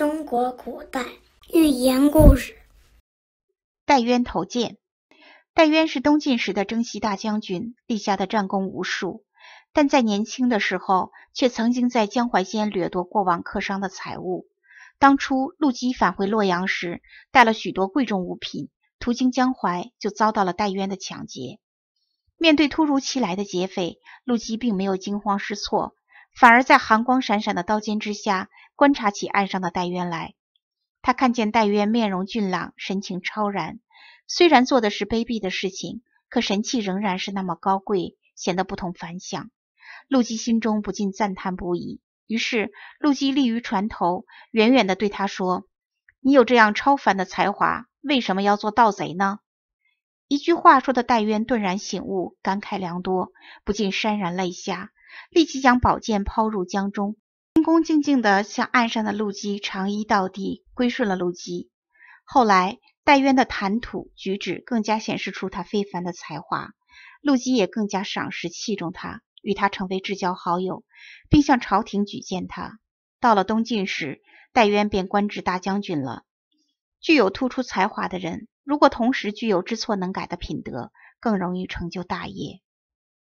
中国古代寓言故事：戴渊投剑。戴渊是东晋时的征西大将军，立下的战功无数，但在年轻的时候却曾经在江淮间掠夺过往客商的财物。当初陆基返回洛阳时，带了许多贵重物品，途经江淮就遭到了戴渊的抢劫。面对突如其来的劫匪，陆基并没有惊慌失措。反而在寒光闪闪的刀尖之下观察起岸上的戴渊来。他看见戴渊面容俊朗，神情超然，虽然做的是卑鄙的事情，可神气仍然是那么高贵，显得不同凡响。陆基心中不禁赞叹不已。于是，陆基立于船头，远远的对他说：“你有这样超凡的才华，为什么要做盗贼呢？”一句话说的戴渊顿然醒悟，感慨良多，不禁潸然泪下。立即将宝剑抛入江中，恭恭敬敬地向岸上的陆机长揖到地，归顺了陆机。后来，戴渊的谈吐举止更加显示出他非凡的才华，陆机也更加赏识器重他，与他成为至交好友，并向朝廷举荐他。到了东晋时，戴渊便官至大将军了。具有突出才华的人，如果同时具有知错能改的品德，更容易成就大业。